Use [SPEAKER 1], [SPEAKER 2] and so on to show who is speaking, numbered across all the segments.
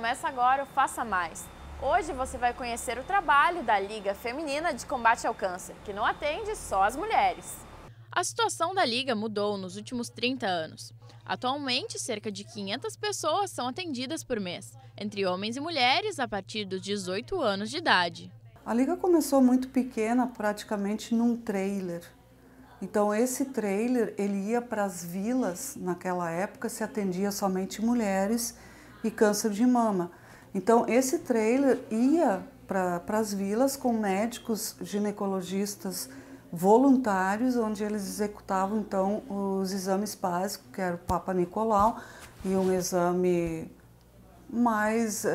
[SPEAKER 1] começa agora o Faça Mais. Hoje você vai conhecer o trabalho da Liga Feminina de Combate ao Câncer, que não atende só as mulheres. A situação da Liga mudou nos últimos 30 anos. Atualmente, cerca de 500 pessoas são atendidas por mês, entre homens e mulheres a partir dos 18 anos de idade. A Liga começou muito pequena, praticamente num trailer. Então esse trailer ele ia para as vilas naquela época, se atendia somente mulheres e câncer de mama. Então, esse trailer ia para as vilas com médicos ginecologistas voluntários, onde eles executavam então os exames básicos, que era o Papa Nicolau e um exame mais é,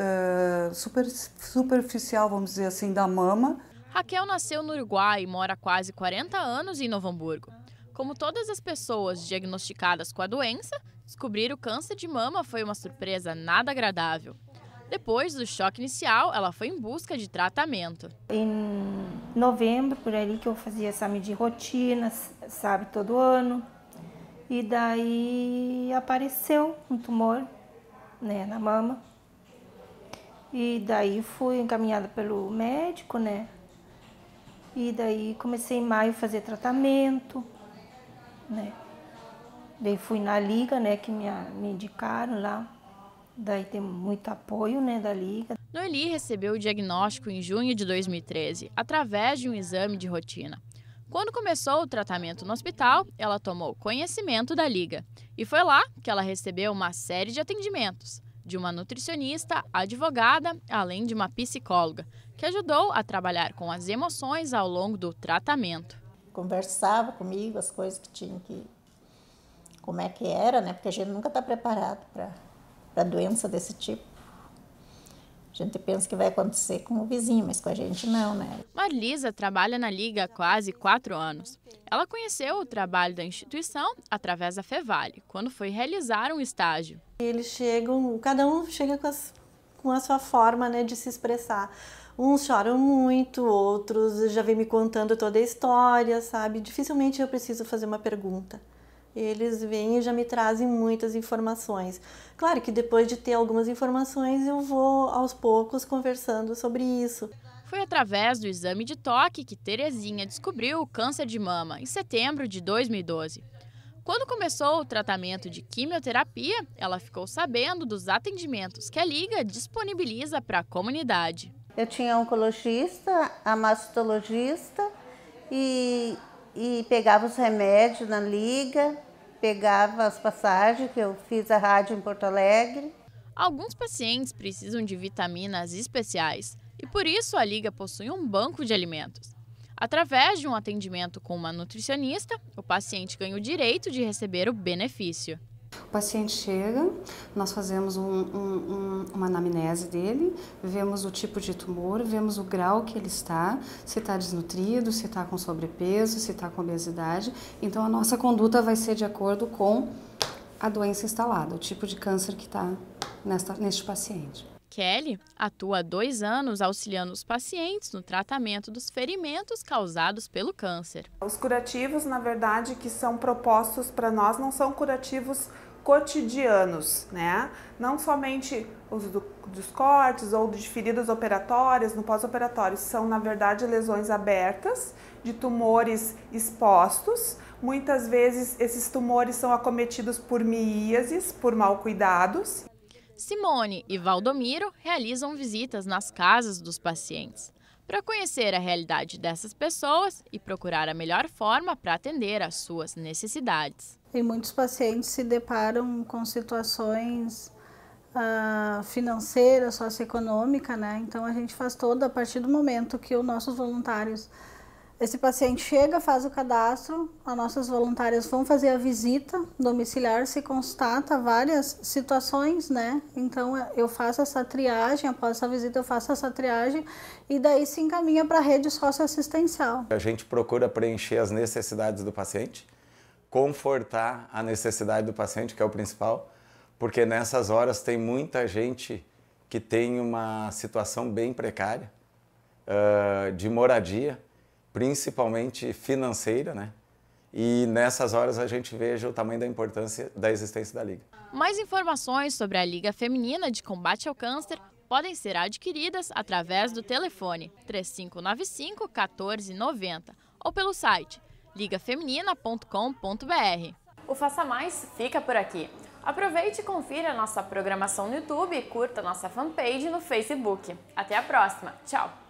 [SPEAKER 1] eh, super, superficial, vamos dizer assim, da mama. Raquel nasceu no Uruguai e mora há quase 40 anos em Novo Hamburgo. Como todas as pessoas diagnosticadas com a doença, Descobrir o câncer de mama foi uma surpresa nada agradável. Depois do choque inicial, ela foi em busca de tratamento. Em novembro, por ali que eu fazia exame de rotina, sabe, todo ano. E daí apareceu um tumor, né, na mama. E daí fui encaminhada pelo médico, né? E daí comecei em maio a fazer tratamento, né? Daí fui na liga, né, que me, me indicaram lá. Daí tem muito apoio, né, da liga. Noeli recebeu o diagnóstico em junho de 2013, através de um exame de rotina. Quando começou o tratamento no hospital, ela tomou conhecimento da liga. E foi lá que ela recebeu uma série de atendimentos de uma nutricionista, advogada, além de uma psicóloga, que ajudou a trabalhar com as emoções ao longo do tratamento. Conversava comigo as coisas que tinha que como é que era, né? Porque a gente nunca está preparado para doença desse tipo. A gente pensa que vai acontecer com o vizinho, mas com a gente não, né? Marlisa trabalha na Liga há quase quatro anos. Ela conheceu o trabalho da instituição através da Fevale, quando foi realizar um estágio. Eles chegam, cada um chega com, as, com a sua forma né, de se expressar. Uns choram muito, outros já vêm me contando toda a história, sabe? Dificilmente eu preciso fazer uma pergunta eles vêm e já me trazem muitas informações. Claro que depois de ter algumas informações, eu vou aos poucos conversando sobre isso. Foi através do exame de toque que Terezinha descobriu o câncer de mama em setembro de 2012. Quando começou o tratamento de quimioterapia, ela ficou sabendo dos atendimentos que a Liga disponibiliza para a comunidade. Eu tinha oncologista, a mastologista e, e pegava os remédios na Liga, pegava as passagens, que eu fiz a rádio em Porto Alegre. Alguns pacientes precisam de vitaminas especiais e por isso a Liga possui um banco de alimentos. Através de um atendimento com uma nutricionista, o paciente ganha o direito de receber o benefício. O paciente chega, nós fazemos um, um, uma anamnese dele, vemos o tipo de tumor, vemos o grau que ele está, se está desnutrido, se está com sobrepeso, se está com obesidade. Então a nossa conduta vai ser de acordo com a doença instalada, o tipo de câncer que tá está neste paciente. Kelly atua há dois anos auxiliando os pacientes no tratamento dos ferimentos causados pelo câncer. Os curativos, na verdade, que são propostos para nós, não são curativos cotidianos, né? Não somente os do, dos cortes ou de feridas operatórias no pós-operatório, são na verdade lesões abertas de tumores expostos. Muitas vezes esses tumores são acometidos por miíases, por mal cuidados. Simone e Valdomiro realizam visitas nas casas dos pacientes para conhecer a realidade dessas pessoas e procurar a melhor forma para atender às suas necessidades. E muitos pacientes se deparam com situações uh, financeiras, socioeconômicas, né? Então a gente faz toda a partir do momento que os nossos voluntários esse paciente chega, faz o cadastro, as nossas voluntárias vão fazer a visita domiciliar, se constata várias situações, né? Então eu faço essa triagem, após essa visita eu faço essa triagem e daí se encaminha para a rede socioassistencial. A gente procura preencher as necessidades do paciente, confortar a necessidade do paciente, que é o principal, porque nessas horas tem muita gente que tem uma situação bem precária uh, de moradia principalmente financeira, né? E nessas horas a gente veja o tamanho da importância da existência da Liga. Mais informações sobre a Liga Feminina de Combate ao Câncer podem ser adquiridas através do telefone 3595 1490 ou pelo site ligafeminina.com.br. O Faça Mais fica por aqui. Aproveite e confira nossa programação no YouTube e curta nossa fanpage no Facebook. Até a próxima. Tchau!